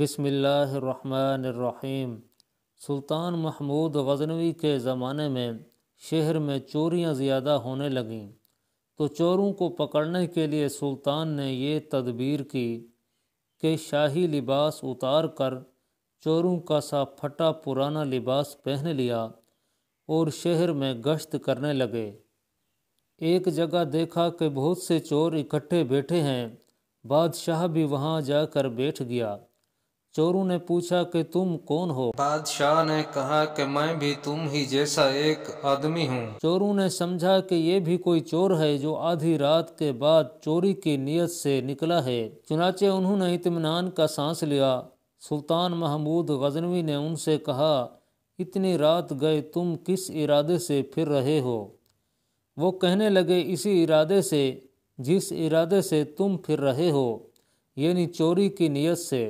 बिसमीम सुल्तान महमूद गजनवी के ज़माने में शहर में चोरियां ज़्यादा होने लगें तो चोरों को पकड़ने के लिए सुल्तान ने ये तदबीर की कि शाही लिबास उतार कर चोरों का सा फटा पुराना लिबास पहन लिया और शहर में गश्त करने लगे एक जगह देखा कि बहुत से चोर इकट्ठे बैठे हैं बादशाह भी वहाँ जाकर बैठ गया चोरू ने पूछा कि तुम कौन हो बादशाह ने कहा कि मैं भी तुम ही जैसा एक आदमी हूँ चोरू ने समझा कि ये भी कोई चोर है जो आधी रात के बाद चोरी की नीयत से निकला है चुनाचे उन्होंने इतमान का सांस लिया सुल्तान महमूद गजनवी ने उनसे कहा इतनी रात गए तुम किस इरादे से फिर रहे हो वो कहने लगे इसी इरादे से जिस इरादे से तुम फिर रहे हो यानी चोरी की नीयत से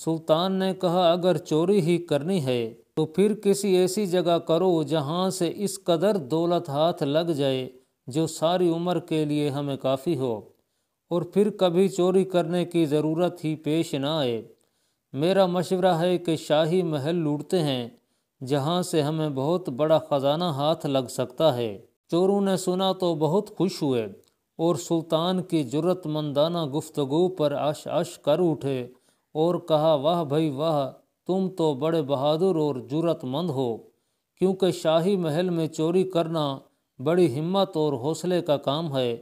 सुल्तान ने कहा अगर चोरी ही करनी है तो फिर किसी ऐसी जगह करो जहाँ से इस कदर दौलत हाथ लग जाए जो सारी उम्र के लिए हमें काफ़ी हो और फिर कभी चोरी करने की ज़रूरत ही पेश ना आए मेरा मशवरा है कि शाही महल लूटते हैं जहाँ से हमें बहुत बड़ा ख़जाना हाथ लग सकता है चोरों ने सुना तो बहुत खुश हुए और सुल्तान की जरूरतमंदाना गुफ्तगु पर आश आश कर उठे और कहा वह भाई वह तुम तो बड़े बहादुर और जुरतमंद हो क्योंकि शाही महल में चोरी करना बड़ी हिम्मत और हौसले का काम है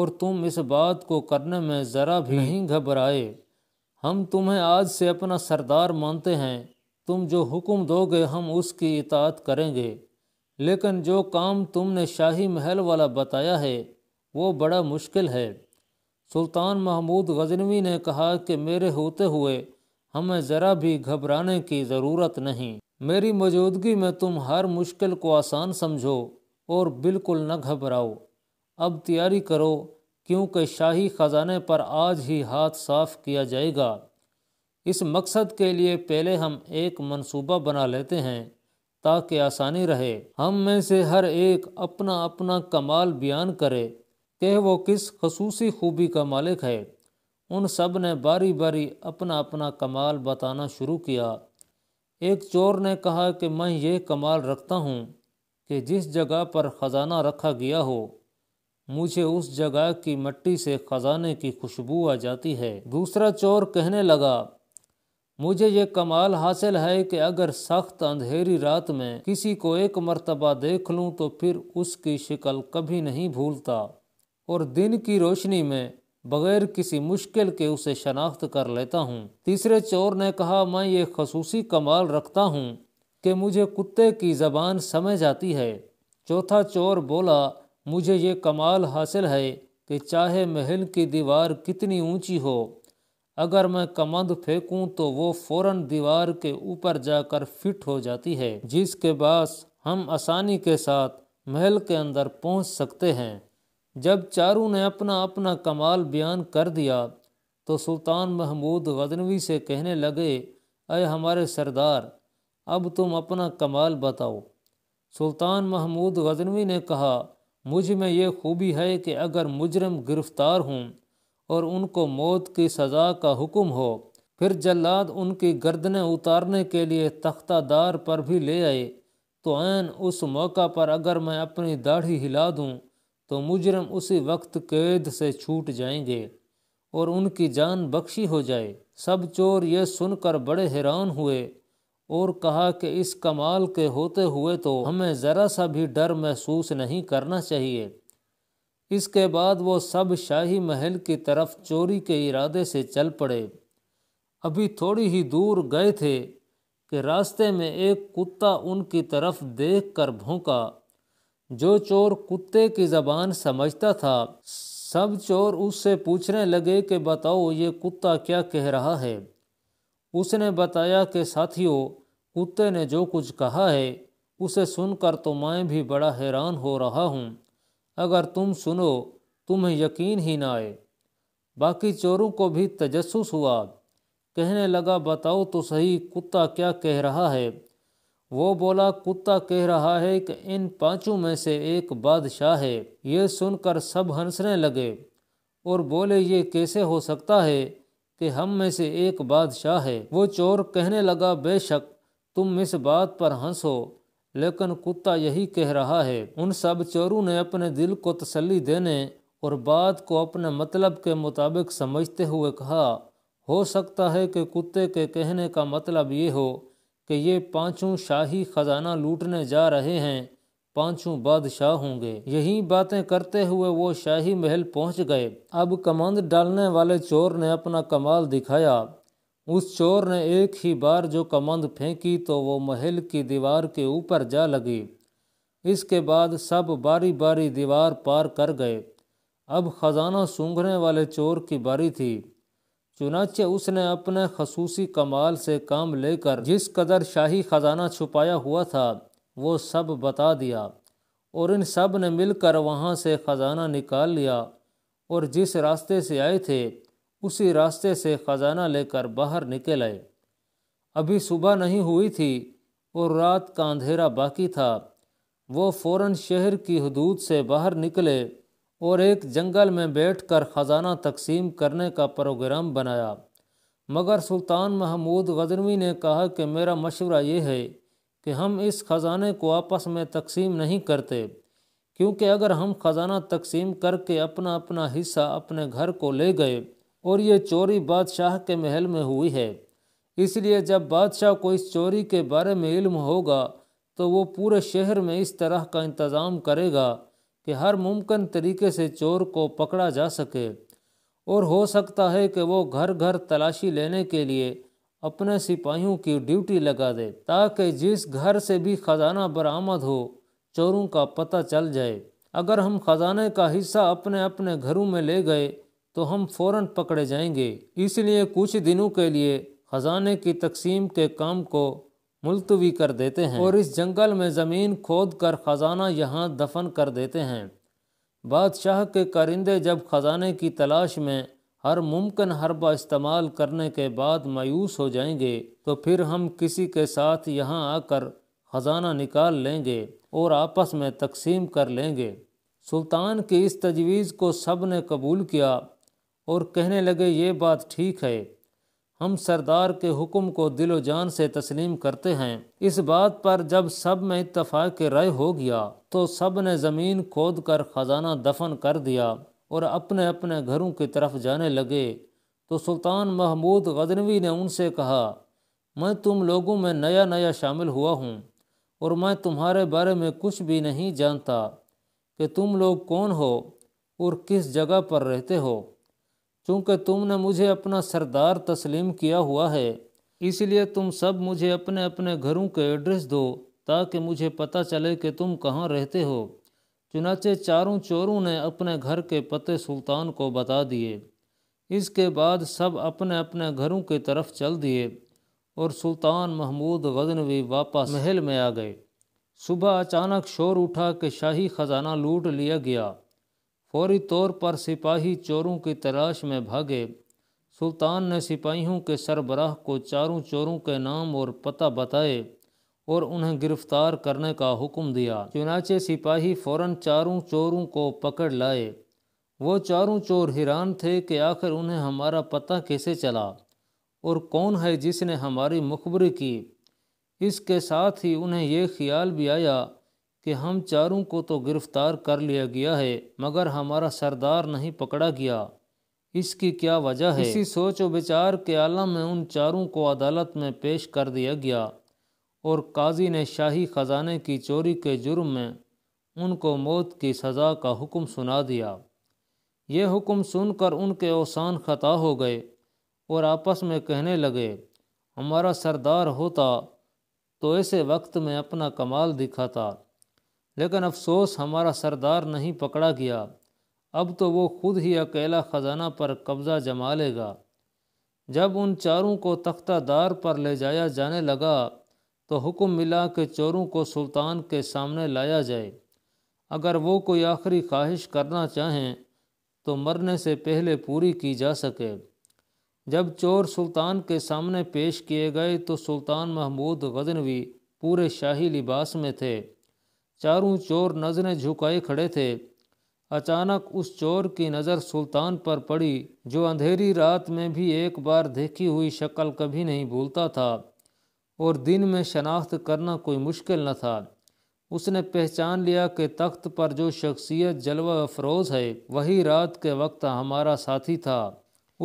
और तुम इस बात को करने में ज़रा भी नहीं घबराए हम तुम्हें आज से अपना सरदार मानते हैं तुम जो हुक्म दोगे हम उसकी इतात करेंगे लेकिन जो काम तुमने शाही महल वाला बताया है वो बड़ा मुश्किल है सुल्तान महमूद गजनवी ने कहा कि मेरे होते हुए हमें ज़रा भी घबराने की ज़रूरत नहीं मेरी मौजूदगी में तुम हर मुश्किल को आसान समझो और बिल्कुल न घबराओ अब तैयारी करो क्योंकि शाही ख़जाने पर आज ही हाथ साफ किया जाएगा इस मकसद के लिए पहले हम एक मंसूबा बना लेते हैं ताकि आसानी रहे हम में से हर एक अपना अपना कमाल बयान करे कि वो किस खसूसी खूबी का मालिक है उन सब ने बारी बारी अपना अपना कमाल बताना शुरू किया एक चोर ने कहा कि मैं ये कमाल रखता हूँ कि जिस जगह पर ख़जाना रखा गया हो मुझे उस जगह की मट्टी से ख़जाने की खुशबू आ जाती है दूसरा चोर कहने लगा मुझे ये कमाल हासिल है कि अगर सख्त अंधेरी रात में किसी को एक मर्तबा देख लूँ तो फिर उसकी शिकल कभी नहीं भूलता और दिन की रोशनी में बगैर किसी मुश्किल के उसे शनाख्त कर लेता हूँ तीसरे चोर ने कहा मैं ये खसूसी कमाल रखता हूँ कि मुझे कुत्ते की जबान समझ आती है चौथा चोर बोला मुझे ये कमाल हासिल है कि चाहे महल की दीवार कितनी ऊंची हो अगर मैं कमंद फेंकूं तो वो फौरन दीवार के ऊपर जाकर फिट हो जाती है जिसके बाद हम आसानी के साथ महल के अंदर पहुंच सकते हैं जब चारों ने अपना अपना कमाल बयान कर दिया तो सुल्तान महमूद गजनवी से कहने लगे अय हमारे सरदार अब तुम अपना कमाल बताओ सुल्तान महमूद गदनवी ने कहा मुझ में ये खूबी है कि अगर मुजरम गिरफ्तार हों और उनको मौत की सज़ा का हुक्म हो फिर जल्लाद उनकी गर्दनें उतारने के लिए तख्तादार पर भी ले आए तो ऐन उस मौका पर अगर मैं अपनी दाढ़ी हिला दूँ तो मुजरम उसी वक्त कैद से छूट जाएंगे और उनकी जान बख्शी हो जाए सब चोर यह सुनकर बड़े हैरान हुए और कहा कि इस कमाल के होते हुए तो हमें ज़रा सा भी डर महसूस नहीं करना चाहिए इसके बाद वो सब शाही महल की तरफ चोरी के इरादे से चल पड़े अभी थोड़ी ही दूर गए थे कि रास्ते में एक कुत्ता उनकी तरफ देख कर भौंका जो चोर कुत्ते की जबान समझता था सब चोर उससे पूछने लगे कि बताओ ये कुत्ता क्या कह रहा है उसने बताया कि साथियों कुत्ते ने जो कुछ कहा है उसे सुनकर तो मैं भी बड़ा हैरान हो रहा हूँ अगर तुम सुनो तुम्हें यकीन ही ना आए बाकी चोरों को भी तजस्स हुआ कहने लगा बताओ तो सही कुत्ता क्या कह रहा है वो बोला कुत्ता कह रहा है कि इन पांचों में से एक बादशाह है ये सुनकर सब हंसने लगे और बोले ये कैसे हो सकता है कि हम में से एक बादशाह है वो चोर कहने लगा बेशक तुम इस बात पर हंसो लेकिन कुत्ता यही कह रहा है उन सब चोरों ने अपने दिल को तसल्ली देने और बात को अपने मतलब के मुताबिक समझते हुए कहा हो सकता है कि कुत्ते के कहने का मतलब ये हो कि ये पांचों शाही खजाना लूटने जा रहे हैं पांचों बादशाह होंगे यही बातें करते हुए वो शाही महल पहुंच गए अब कमंद डालने वाले चोर ने अपना कमाल दिखाया उस चोर ने एक ही बार जो कमंद फेंकी तो वो महल की दीवार के ऊपर जा लगी इसके बाद सब बारी बारी दीवार पार कर गए अब खजाना सूंघने वाले चोर की बारी थी चुनाचे उसने अपने खसूसी कमाल से काम लेकर जिस कदर शाही ख़जाना छुपाया हुआ था वो सब बता दिया और इन सब ने मिलकर वहाँ से ख़जाना निकाल लिया और जिस रास्ते से आए थे उसी रास्ते से ख़जाना लेकर बाहर निकल आए अभी सुबह नहीं हुई थी और रात का अंधेरा बाकी था वो फ़ौर शहर की हदूद से बाहर निकले और एक जंगल में बैठकर ख़जाना तकसीम करने का प्रोग्राम बनाया मगर सुल्तान महमूद गजनवी ने कहा कि मेरा मशवरा ये है कि हम इस ख़जाने को आपस में तकसीम नहीं करते क्योंकि अगर हम ख़जाना तकसीम करके अपना अपना हिस्सा अपने घर को ले गए और ये चोरी बादशाह के महल में हुई है इसलिए जब बादशाह को इस चोरी के बारे में इल्म होगा तो वो पूरे शहर में इस तरह का इंतज़ाम करेगा कि हर मुमकिन तरीके से चोर को पकड़ा जा सके और हो सकता है कि वो घर घर तलाशी लेने के लिए अपने सिपाहियों की ड्यूटी लगा दे ताकि जिस घर से भी ख़जाना बरामद हो चोरों का पता चल जाए अगर हम ख़जाने का हिस्सा अपने अपने घरों में ले गए तो हम फौरन पकड़े जाएंगे इसलिए कुछ दिनों के लिए ख़जाने की तकसीम के काम को मुलतवी कर देते हैं और इस जंगल में ज़मीन खोद कर ख़जाना यहाँ दफन कर देते हैं बादशाह के करिंदे जब ख़जाने की तलाश में हर मुमकिन हरबा इस्तेमाल करने के बाद मायूस हो जाएंगे तो फिर हम किसी के साथ यहाँ आकर ख़जाना निकाल लेंगे और आपस में तकसीम कर लेंगे सुल्तान की इस तजवीज़ को सब ने कबूल किया और कहने लगे ये बात ठीक है हम सरदार के हुक्म को दिलो जान से तस्लीम करते हैं इस बात पर जब सब में इतफाक राय हो गया तो सब ने ज़मीन खोद कर ख़जाना दफन कर दिया और अपने अपने घरों की तरफ जाने लगे तो सुल्तान महमूद गदनवी ने उनसे कहा मैं तुम लोगों में नया नया शामिल हुआ हूँ और मैं तुम्हारे बारे में कुछ भी नहीं जानता कि तुम लोग कौन हो और किस जगह पर रहते हो चूँकि तुमने मुझे अपना सरदार तस्लीम किया हुआ है इसलिए तुम सब मुझे अपने अपने घरों के एड्रेस दो ताकि मुझे पता चले कि तुम कहाँ रहते हो चुनाचे चारों चोरों ने अपने घर के पते सुल्तान को बता दिए इसके बाद सब अपने अपने घरों की तरफ चल दिए और सुल्तान महमूद गजनवी वापस महल में आ गए सुबह अचानक शोर उठा कि शाही ख़जाना लूट लिया गया फौरी तौर पर सिपाही चोरों की तलाश में भागे सुल्तान ने सिपाहियों के सरबराह को चारों चोरों के नाम और पता बताए और उन्हें गिरफ्तार करने का हुक्म दिया चुनाचे सिपाही फौरन चारों चोरों को पकड़ लाए वो चारों चोर हैरान थे कि आखिर उन्हें हमारा पता कैसे चला और कौन है जिसने हमारी मुखबरी की इसके साथ ही उन्हें यह ख्याल भी आया कि हम चारों को तो गिरफ्तार कर लिया गया है मगर हमारा सरदार नहीं पकड़ा गया इसकी क्या वजह है इसी सोच और विचार के आलम में उन चारों को अदालत में पेश कर दिया गया और काजी ने शाही ख़जाने की चोरी के जुर्म में उनको मौत की सज़ा का हुक्म सुना दिया यह हुक्म सुनकर उनके औसान ख़ता हो गए और आपस में कहने लगे हमारा सरदार होता तो ऐसे वक्त में अपना कमाल दिखाता लेकिन अफसोस हमारा सरदार नहीं पकड़ा गया अब तो वो खुद ही अकेला ख़जाना पर कब्ज़ा जमा लेगा जब उन चारों को तख्तादार पर ले जाया जाने लगा तो हुक्म मिला कि चोरों को सुल्तान के सामने लाया जाए अगर वो कोई आखिरी ख्वाहिश करना चाहें तो मरने से पहले पूरी की जा सके जब चोर सुल्तान के सामने पेश किए गए तो सुल्तान महमूद गजनवी पूरे शाही लिबास में थे चारों चोर नजरें झुकाए खड़े थे अचानक उस चोर की नज़र सुल्तान पर पड़ी जो अंधेरी रात में भी एक बार देखी हुई शक्ल कभी नहीं भूलता था और दिन में शनाख्त करना कोई मुश्किल न था उसने पहचान लिया कि तख्त पर जो शख्सियत जलवा अफरोज है वही रात के वक्त हमारा साथी था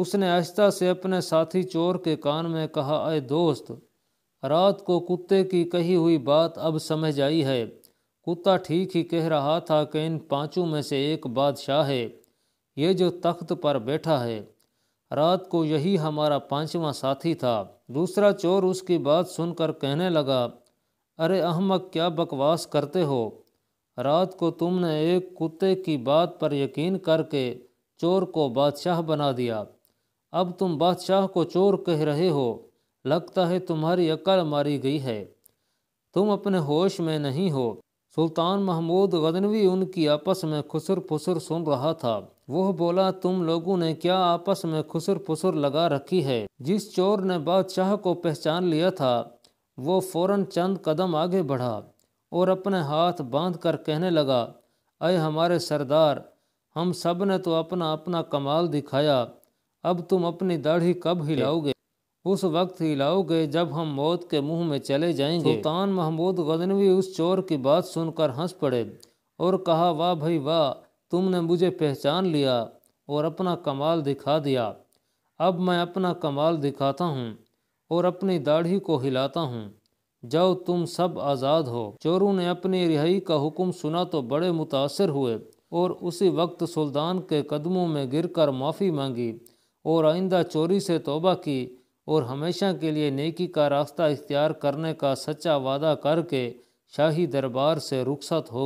उसने आहिस्ता से अपने साथी चोर के कान में कहा अय दोस्त रात को कुत्ते की कही हुई बात अब समझ आई है कुत्ता ठीक ही कह रहा था कि इन पांचों में से एक बादशाह है ये जो तख्त पर बैठा है रात को यही हमारा पांचवा साथी था दूसरा चोर उसकी बात सुनकर कहने लगा अरे अहमद क्या बकवास करते हो रात को तुमने एक कुत्ते की बात पर यकीन करके चोर को बादशाह बना दिया अब तुम बादशाह को चोर कह रहे हो लगता है तुम्हारी अकल मारी गई है तुम अपने होश में नहीं हो सुल्तान महमूद गदनवी उनकी आपस में खुसर फुसर सुन रहा था वह बोला तुम लोगों ने क्या आपस में खुसर फुसर लगा रखी है जिस चोर ने बादशाह को पहचान लिया था वो फौरन चंद कदम आगे बढ़ा और अपने हाथ बांध कर कहने लगा अय हमारे सरदार हम सब ने तो अपना अपना कमाल दिखाया अब तुम अपनी दाढ़ी कब हिलाओगे उस वक्त ही लाओगे जब हम मौत के मुंह में चले जाएंगे सुल्तान महमूद गजनवी उस चोर की बात सुनकर हंस पड़े और कहा वाह भाई वाह तुमने मुझे पहचान लिया और अपना कमाल दिखा दिया अब मैं अपना कमाल दिखाता हूँ और अपनी दाढ़ी को हिलाता हूँ जाओ तुम सब आज़ाद हो चोरों ने अपनी रिहाई का हुक्म सुना तो बड़े मुतासर हुए और उसी वक्त सुल्तान के कदमों में गिरकर माफ़ी मांगी और आइंदा चोरी से तोबा की और हमेशा के लिए नेकी का रास्ता इख्तियार करने का सच्चा वादा करके शाही दरबार से रुखसत हो